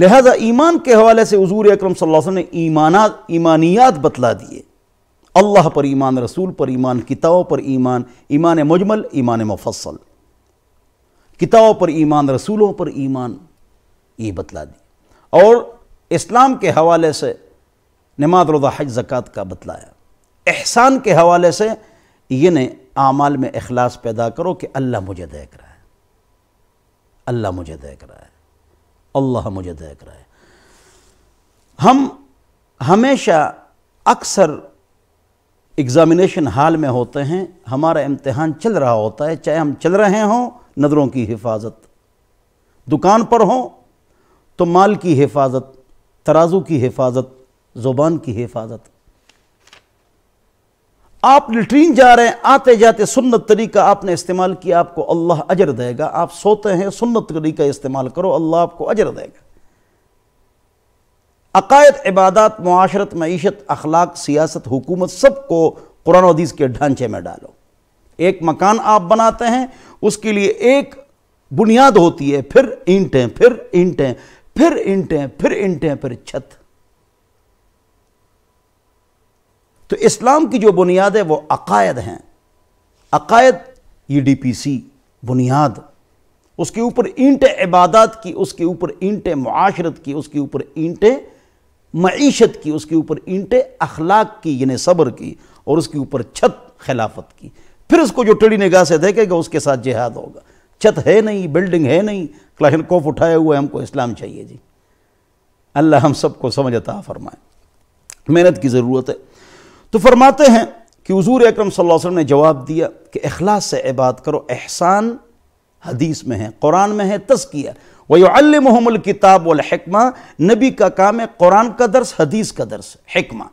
लिहाजा ईमान के हवाले से हजूर अक्रम सल ने ईमाना ईमानियात बतला दिए अल्लाह पर ईमान रसूल पर ईमान किताबों पर ईमान ईमान मजमल ईमान मफसल किताबों पर ईमान रसूलों पर ईमान ये बतला दिए और इस्लाम के हवाले से नमाज रोज़ा हज जक़ात का बतलाया एहसान के हवाले से ये आमाल में अखलास पैदा करो कि अल्लाह मुझे देख रहा है अल्लाह मुझे देख रहा है अल्लाह मुझे दया कराए हम हमेशा अक्सर एग्ज़ामिनेशन हाल में होते हैं हमारा इम्तहान चल रहा होता है चाहे हम चल रहे हों नज़रों की हिफाजत दुकान पर हों तो माल की हिफाजत तराजू की हिफाजत ज़ुबान की हिफाजत आप लिटरीन जा रहे हैं आते जाते सुन्नत तरीका आपने इस्तेमाल किया आपको अल्लाह अजर देगा आप सोते हैं सुन्नत तरीका इस्तेमाल करो अल्लाह आपको अजर देगा अकायद इबादत माशरत मीशत अखलाक सियासत हुकूमत सबको कुरान हदीस के ढांचे में डालो एक मकान आप बनाते हैं उसके लिए एक बुनियाद होती है फिर ईंटें फिर ईंटें फिर ईंटें फिर ईंटें फिर छत तो इस्लाम की जो बुनियाद है वो अकायद हैं अकायद ये डी पी सी बुनियाद उसके ऊपर ईंट इबादत की उसके ऊपर ईंट माशरत की उसके ऊपर ईंट मीशत की उसके ऊपर ईंट अखलाक की यानी सब्र की और उसके ऊपर छत खिलाफत की फिर उसको जो टड़ी निगाह से देखेगा उसके साथ जिहाद होगा छत है नहीं बिल्डिंग है नहीं क्लाशन कोफ उठाया हुआ है हमको इस्लाम चाहिए जी अल्लाह हम सबको समझ फरमाए मेहनत की ज़रूरत है तो फरमाते हैं कि हजूर अक्रम वसल्लम ने जवाब दिया कि अखलास से इबाद करो एहसान हदीस में है कुरान में है तस्किया वही किताब वलहकमा नबी का काम है कुरान का दर्स हदीस का दर्स हैकमा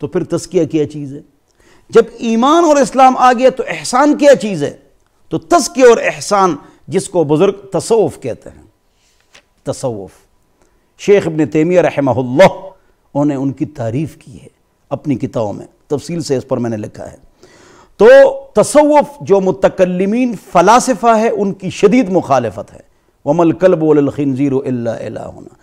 तो फिर तस्किया क्या चीज़ है जब ईमान और इस्लाम आ गया तो एहसान क्या चीज़ है तो तस्किया और एहसान जिसको बुज़ुर्ग तसवफ़ कहते हैं तसवफ़ शेख अबन तैमिया रहमल्ला उन्हें उनकी तारीफ़ की है अपनी किताबों में तफसील से इस पर मैंने लिखा है तो तसवफ जो मतकलमिन फ़लासफ़ा है उनकी शदीद मुखालफत है वमल कलब अला होना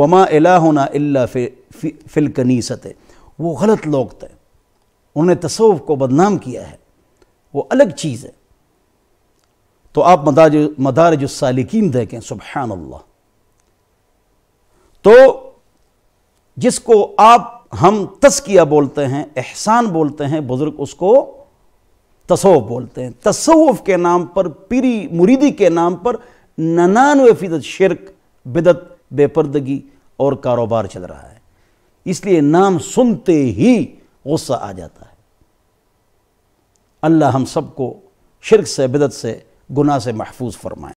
वमा अला होना अल्ला फिलकनीसत वो गलत लोग थे उन्होंने तसव को बदनाम किया है वो अलग चीज़ है तो आप मदार सालिकीन देखें सुबहान तो जिसको आप हम तस्किया बोलते हैं एहसान बोलते हैं बुज़ुर्ग उसको तसवुफ़ बोलते हैं तसवुफ़ के नाम पर पीरी मुरीदी के नाम पर ननानवे फ़ीसद शिरक बिदत बेपर्दगी और कारोबार चल रहा है इसलिए नाम सुनते ही गुस्सा आ जाता है अल्लाह हम सबको शिरक से बिदत से गुनाह से महफूज फरमाए